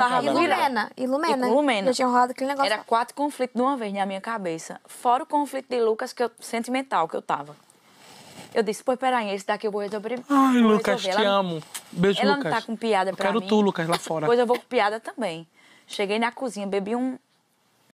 Ilumena, Ilumena, Ilumena. Eu tinha rolado aquele negócio. Era quatro conflitos de uma vez na minha cabeça. Fora o conflito de Lucas, que eu, sentimental que eu tava. Eu disse, pô, peraí, esse daqui eu vou resolver. Ai, vou Lucas, te amo. Beijo, ela Lucas. Ela não tá com piada eu quero mim. tu, Lucas, lá fora. Pois eu vou com piada também. Cheguei na cozinha, bebi um,